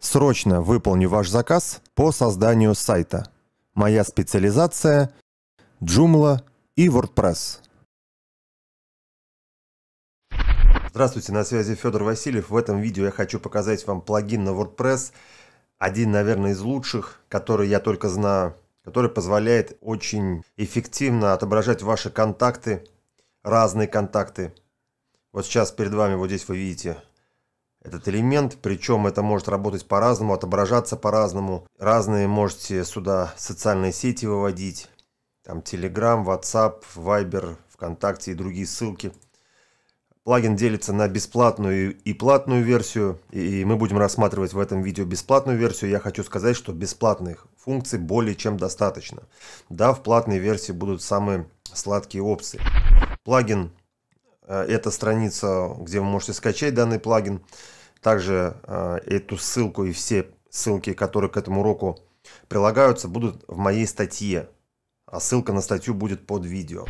Срочно выполню ваш заказ по созданию сайта. Моя специализация – Joomla и WordPress. Здравствуйте, на связи Федор Васильев. В этом видео я хочу показать вам плагин на WordPress. Один, наверное, из лучших, который я только знаю, который позволяет очень эффективно отображать ваши контакты, разные контакты. Вот сейчас перед вами, вот здесь вы видите этот элемент, причем это может работать по-разному, отображаться по-разному. Разные можете сюда социальные сети выводить, там Telegram, WhatsApp, Viber, ВКонтакте и другие ссылки. Плагин делится на бесплатную и платную версию, и мы будем рассматривать в этом видео бесплатную версию. Я хочу сказать, что бесплатных функций более чем достаточно. Да, в платной версии будут самые сладкие опции. Плагин Э, это страница, где вы можете скачать данный плагин. Также э, эту ссылку и все ссылки, которые к этому уроку прилагаются, будут в моей статье. А ссылка на статью будет под видео.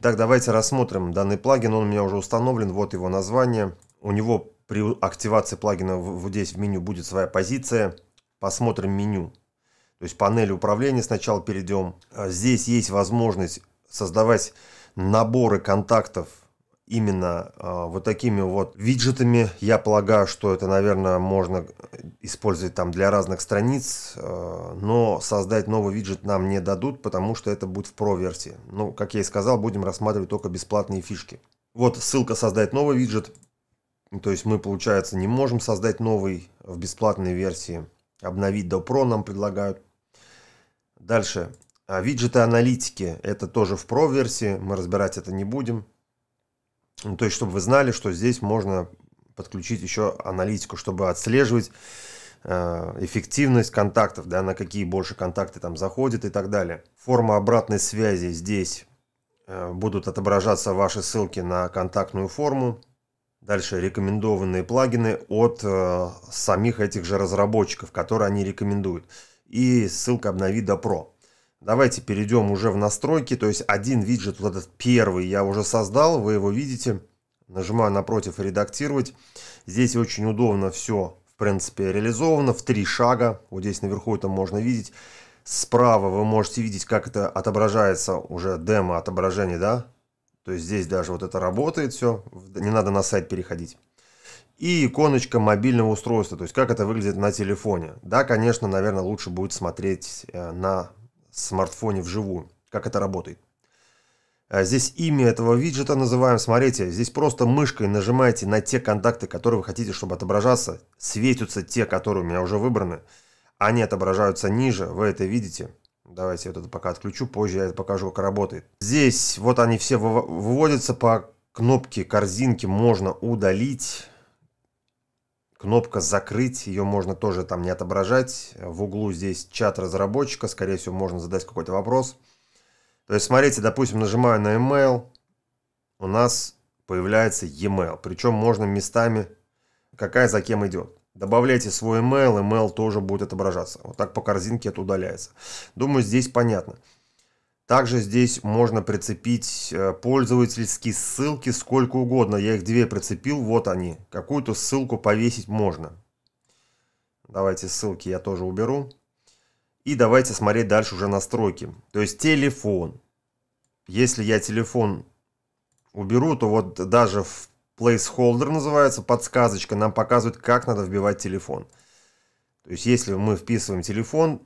Так, давайте рассмотрим данный плагин. Он у меня уже установлен. Вот его название. У него при активации плагина вот здесь в меню будет своя позиция. Посмотрим меню. То есть панель управления сначала перейдем. Э, здесь есть возможность создавать наборы контактов именно э, вот такими вот виджетами. Я полагаю, что это, наверное, можно использовать там для разных страниц, э, но создать новый виджет нам не дадут, потому что это будет в Pro-версии. Ну, как я и сказал, будем рассматривать только бесплатные фишки. Вот ссылка «Создать новый виджет». То есть мы, получается, не можем создать новый в бесплатной версии. Обновить до Pro нам предлагают. Дальше. А виджеты аналитики. Это тоже в Pro-версии. Мы разбирать это не будем. Ну, то есть, чтобы вы знали, что здесь можно подключить еще аналитику, чтобы отслеживать э, эффективность контактов, да, на какие больше контакты там заходят и так далее. Форма обратной связи здесь э, будут отображаться ваши ссылки на контактную форму. Дальше рекомендованные плагины от э, самих этих же разработчиков, которые они рекомендуют. И ссылка обнови до про. Давайте перейдем уже в настройки, то есть один виджет, вот этот первый я уже создал, вы его видите. Нажимаю напротив «Редактировать». Здесь очень удобно все, в принципе, реализовано в три шага. Вот здесь наверху это можно видеть. Справа вы можете видеть, как это отображается уже демо отображение, да? То есть здесь даже вот это работает все, не надо на сайт переходить. И иконочка мобильного устройства, то есть как это выглядит на телефоне. Да, конечно, наверное, лучше будет смотреть э, на смартфоне вживую, как это работает. А, здесь имя этого виджета называем, смотрите, здесь просто мышкой нажимаете на те контакты, которые вы хотите, чтобы отображаться. Светятся те, которые у меня уже выбраны. Они отображаются ниже, вы это видите. Давайте я это пока отключу, позже я это покажу, как работает. Здесь вот они все выводятся по кнопке корзинки, можно удалить. Кнопка «Закрыть», ее можно тоже там не отображать. В углу здесь чат разработчика, скорее всего, можно задать какой-то вопрос. То есть, смотрите, допустим, нажимаю на email, у нас появляется e-mail. Причем можно местами, какая за кем идет. Добавляйте свой email, email тоже будет отображаться. Вот так по корзинке это удаляется. Думаю, здесь понятно. Также здесь можно прицепить э, пользовательские ссылки сколько угодно. Я их две прицепил, вот они. Какую-то ссылку повесить можно. Давайте ссылки я тоже уберу. И давайте смотреть дальше уже настройки. То есть телефон. Если я телефон уберу, то вот даже в placeholder называется подсказочка, нам показывает, как надо вбивать телефон. То есть если мы вписываем телефон,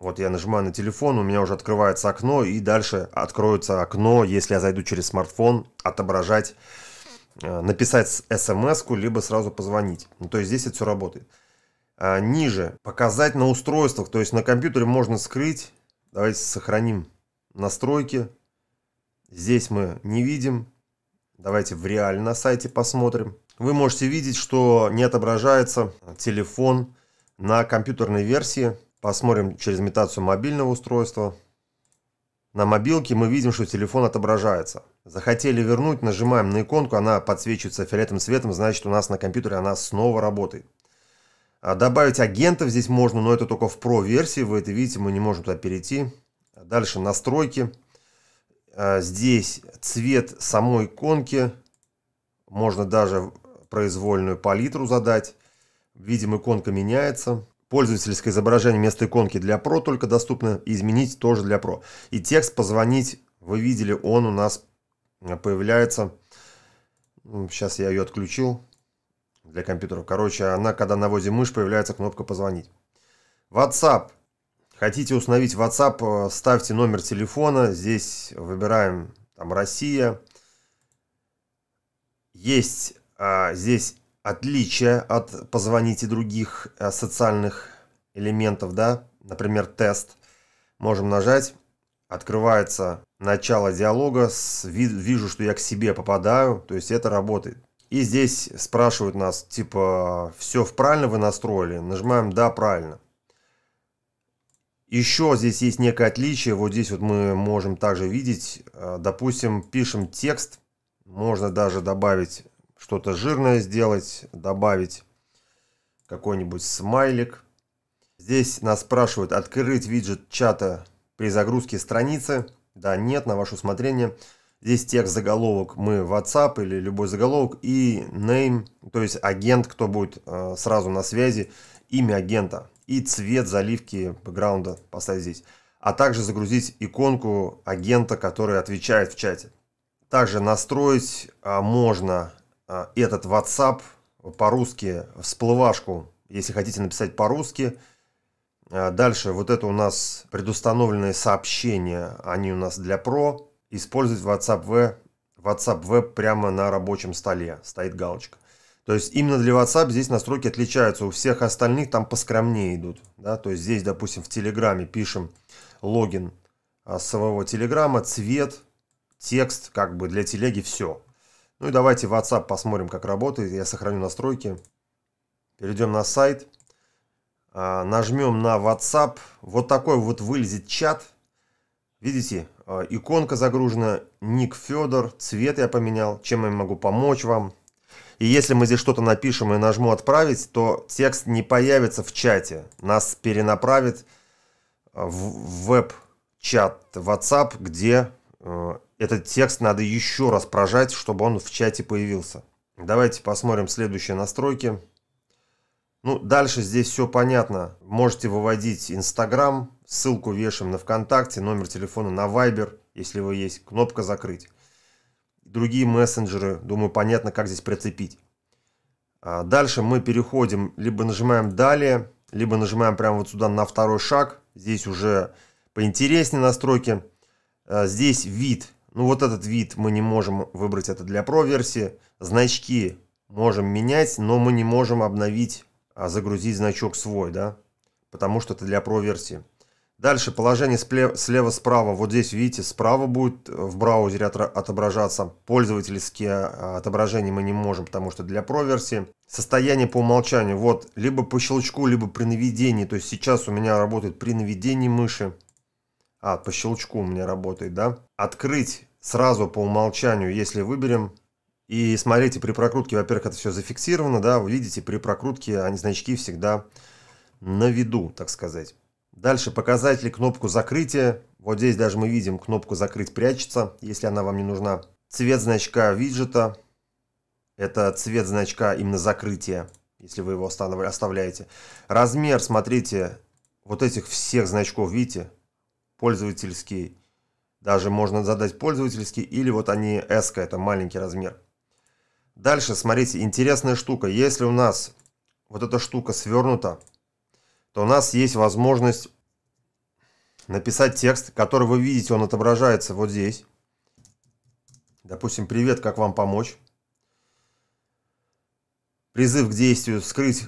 вот я нажимаю на телефон, у меня уже открывается окно, и дальше откроется окно, если я зайду через смартфон, отображать, э, написать смс либо сразу позвонить. Ну, то есть здесь это все работает. А ниже показать на устройствах, то есть на компьютере можно скрыть. Давайте сохраним настройки. Здесь мы не видим. Давайте в реаль на сайте посмотрим. Вы можете видеть, что не отображается телефон на компьютерной версии. Посмотрим через имитацию мобильного устройства. На мобилке мы видим, что телефон отображается. Захотели вернуть, нажимаем на иконку, она подсвечивается фиолетовым цветом, значит у нас на компьютере она снова работает. А добавить агентов здесь можно, но это только в Pro версии, вы это видите, мы не можем туда перейти. Дальше настройки. А, здесь цвет самой иконки, можно даже произвольную палитру задать. Видим, иконка меняется пользовательское изображение вместо иконки для Pro только доступно, изменить тоже для Pro. И текст «Позвонить» вы видели, он у нас появляется. Ну, сейчас я ее отключил для компьютеров. Короче, она, когда наводим мышь, появляется кнопка «Позвонить». WhatsApp. Хотите установить WhatsApp, э, ставьте номер телефона. Здесь выбираем там Россия. Есть а, здесь отличие от «позвоните» других э, социальных элементов, да, например, тест, можем нажать, открывается начало диалога, вижу, что я к себе попадаю, то есть это работает. И здесь спрашивают нас, типа, все правильно вы настроили? Нажимаем «Да, правильно». Еще здесь есть некое отличие, вот здесь вот мы можем также видеть, э, допустим, пишем текст, можно даже добавить что-то жирное сделать, добавить какой-нибудь смайлик. Здесь нас спрашивают открыть виджет чата при загрузке страницы. Да, нет, на ваше усмотрение. Здесь текст заголовок мы WhatsApp или любой заголовок и name, то есть агент, кто будет э, сразу на связи, имя агента и цвет заливки бэкграунда поставить здесь. А также загрузить иконку агента, который отвечает в чате. Также настроить а, можно Э, этот WhatsApp по-русски, всплывашку, если хотите написать по-русски. Э, дальше вот это у нас предустановленные сообщения, они у нас для Pro. Использовать WhatsApp Web, WhatsApp Web прямо на рабочем столе, стоит галочка. То есть именно для WhatsApp здесь настройки отличаются, у всех остальных там поскромнее идут. Да? То есть здесь, допустим, в Телеграме пишем логин э, своего самого Телеграма, цвет, текст, как бы для телеги все. Ну и давайте WhatsApp посмотрим, как работает. Я сохраню настройки. Перейдем на сайт. А, нажмем на WhatsApp. Вот такой вот вылезет чат. Видите, а, иконка загружена, ник Федор, цвет я поменял, чем я могу помочь вам. И если мы здесь что-то напишем и нажму «Отправить», то текст не появится в чате. Нас перенаправит в веб-чат WhatsApp, где э, этот текст надо еще раз прожать, чтобы он в чате появился. Давайте посмотрим следующие настройки. Ну, дальше здесь все понятно. Можете выводить Инстаграм, ссылку вешаем на ВКонтакте, номер телефона на Вайбер, если вы есть, кнопка «Закрыть». Другие мессенджеры, думаю, понятно, как здесь прицепить. А, дальше мы переходим, либо нажимаем «Далее», либо нажимаем прямо вот сюда на второй шаг. Здесь уже поинтереснее настройки. А, здесь вид ну вот этот вид мы не можем выбрать, это для Pro-версии. Значки можем менять, но мы не можем обновить, а загрузить значок свой, да? Потому что это для Pro-версии. Дальше положение слева-справа. Вот здесь, видите, справа будет э, в браузере отображаться. Пользовательские э, отображения мы не можем, потому что для проверсии. Состояние по умолчанию. Вот, либо по щелчку, либо при наведении. То есть сейчас у меня работает при наведении мыши а, по щелчку у меня работает, да, открыть сразу по умолчанию, если выберем. И смотрите, при прокрутке, во-первых, это все зафиксировано, да, вы видите, при прокрутке они значки всегда на виду, так сказать. Дальше показатели кнопку закрытия. Вот здесь даже мы видим кнопку «Закрыть» прячется, если она вам не нужна. Цвет значка виджета. Это цвет значка именно закрытия, если вы его оставляете. Размер, смотрите, вот этих всех значков, видите, пользовательский. Даже можно задать пользовательский или вот они S, это маленький размер. Дальше, смотрите, интересная штука. Если у нас вот эта штука свернута, то у нас есть возможность написать текст, который вы видите, он отображается вот здесь. Допустим, привет, как вам помочь? Призыв к действию скрыть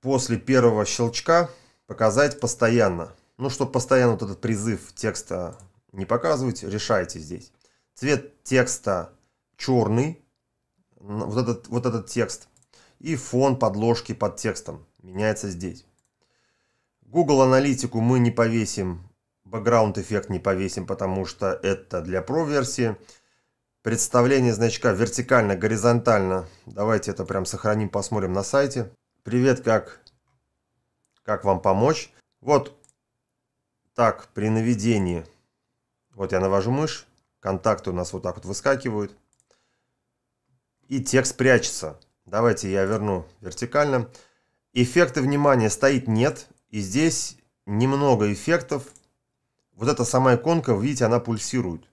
после первого щелчка, показать постоянно. Ну, чтобы постоянно вот этот призыв текста не показывать, решайте здесь. Цвет текста черный, вот этот, вот этот текст. И фон подложки под текстом меняется здесь. Google аналитику мы не повесим, бэкграунд эффект не повесим, потому что это для про версии. Представление значка вертикально, горизонтально. Давайте это прям сохраним, посмотрим на сайте. Привет, как, как вам помочь? Вот так, при наведении. Вот я навожу мышь. Контакты у нас вот так вот выскакивают. И текст прячется. Давайте я верну вертикально. Эффекты внимания стоит нет. И здесь немного эффектов. Вот эта сама иконка, видите, она пульсирует.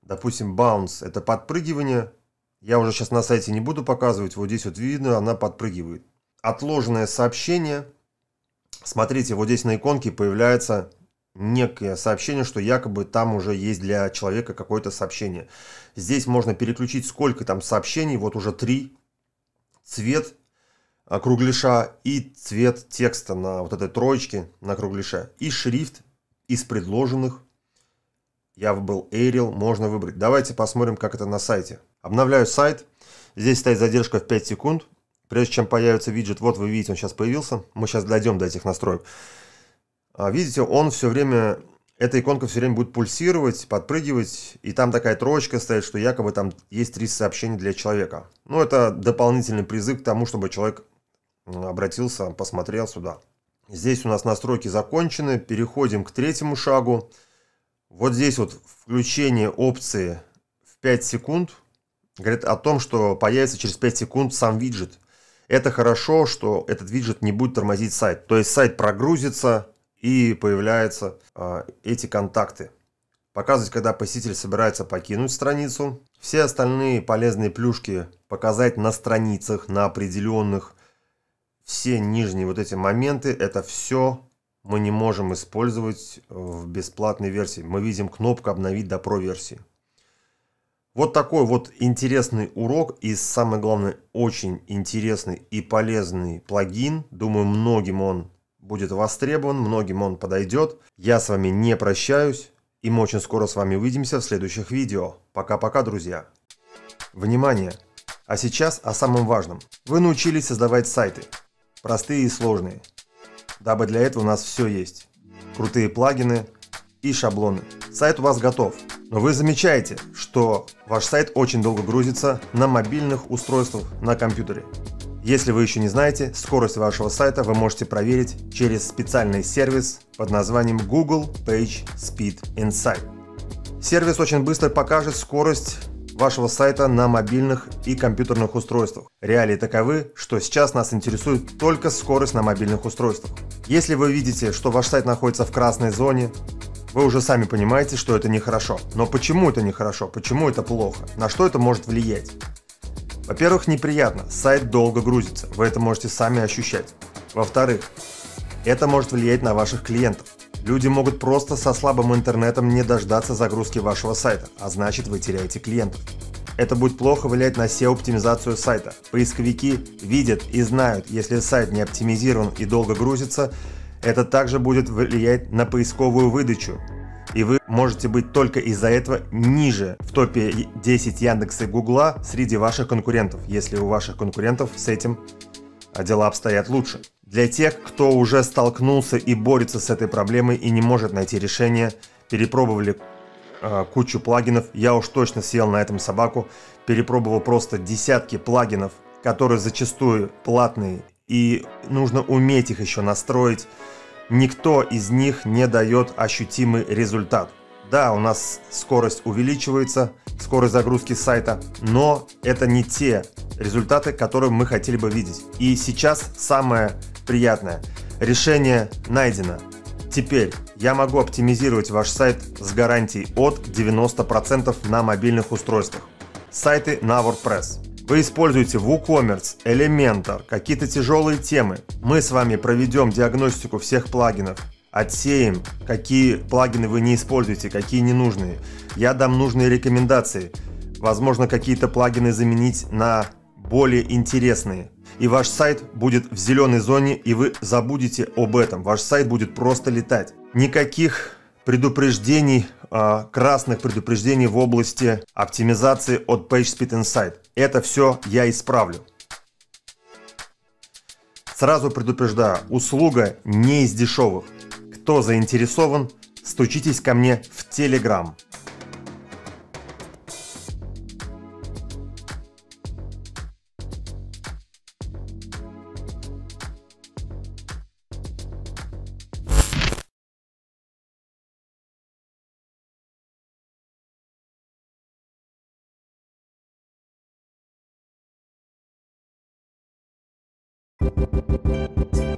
Допустим, bounce – это подпрыгивание. Я уже сейчас на сайте не буду показывать. Вот здесь вот видно, она подпрыгивает. Отложенное сообщение. Смотрите, вот здесь на иконке появляется некое сообщение, что якобы там уже есть для человека какое-то сообщение. Здесь можно переключить сколько там сообщений, вот уже три. Цвет кругляша и цвет текста на вот этой троечке на кругляше. И шрифт из предложенных. Я был Arial, можно выбрать. Давайте посмотрим, как это на сайте. Обновляю сайт. Здесь стоит задержка в 5 секунд. Прежде чем появится виджет, вот вы видите, он сейчас появился. Мы сейчас дойдем до этих настроек. А, видите, он все время, эта иконка все время будет пульсировать, подпрыгивать, и там такая троечка стоит, что якобы там есть три сообщения для человека. Ну, это дополнительный призыв к тому, чтобы человек обратился, посмотрел сюда. Здесь у нас настройки закончены, переходим к третьему шагу. Вот здесь вот включение опции в 5 секунд говорит о том, что появится через 5 секунд сам виджет. Это хорошо, что этот виджет не будет тормозить сайт. То есть сайт прогрузится, и появляются э, эти контакты. Показывать, когда посетитель собирается покинуть страницу. Все остальные полезные плюшки показать на страницах, на определенных. Все нижние вот эти моменты, это все мы не можем использовать э, в бесплатной версии. Мы видим кнопку «Обновить до про-версии». Вот такой вот интересный урок и, самое главное, очень интересный и полезный плагин. Думаю, многим он будет востребован, многим он подойдет. Я с вами не прощаюсь, и мы очень скоро с вами увидимся в следующих видео. Пока-пока, друзья. Внимание! А сейчас о самом важном. Вы научились создавать сайты. Простые и сложные. Дабы для этого у нас все есть. Крутые плагины и шаблоны. Сайт у вас готов. Но вы замечаете, что ваш сайт очень долго грузится на мобильных устройствах на компьютере. Если вы еще не знаете, скорость вашего сайта вы можете проверить через специальный сервис под названием Google Page Speed Insight. Сервис очень быстро покажет скорость вашего сайта на мобильных и компьютерных устройствах. Реалии таковы, что сейчас нас интересует только скорость на мобильных устройствах. Если вы видите, что ваш сайт находится в красной зоне, вы уже сами понимаете, что это нехорошо. Но почему это нехорошо? Почему это плохо? На что это может влиять? Во-первых, неприятно, сайт долго грузится, вы это можете сами ощущать. Во-вторых, это может влиять на ваших клиентов. Люди могут просто со слабым интернетом не дождаться загрузки вашего сайта, а значит вы теряете клиентов. Это будет плохо влиять на SEO-оптимизацию сайта. Поисковики видят и знают, если сайт не оптимизирован и долго грузится, это также будет влиять на поисковую выдачу, и вы можете быть только из-за этого ниже в топе 10 Яндекса и Гугла среди ваших конкурентов, если у ваших конкурентов с этим а, дела обстоят лучше. Для тех, кто уже столкнулся и борется с этой проблемой и не может найти решение, перепробовали э, кучу плагинов, я уж точно съел на этом собаку, перепробовал просто десятки плагинов, которые зачастую платные, и нужно уметь их еще настроить, никто из них не дает ощутимый результат. Да, у нас скорость увеличивается, скорость загрузки сайта, но это не те результаты, которые мы хотели бы видеть. И сейчас самое приятное. Решение найдено. Теперь я могу оптимизировать ваш сайт с гарантией от 90% на мобильных устройствах. Сайты на WordPress. Вы используете WooCommerce, Elementor, какие-то тяжелые темы. Мы с вами проведем диагностику всех плагинов, отсеем, какие плагины вы не используете, какие ненужные. Я дам нужные рекомендации. Возможно, какие-то плагины заменить на более интересные. И ваш сайт будет в зеленой зоне, и вы забудете об этом. Ваш сайт будет просто летать. Никаких предупреждений, а, красных предупреждений в области оптимизации от PageSpeed Insight. Это все я исправлю. Сразу предупреждаю, услуга не из дешевых. Кто заинтересован, стучитесь ко мне в Телеграм. よし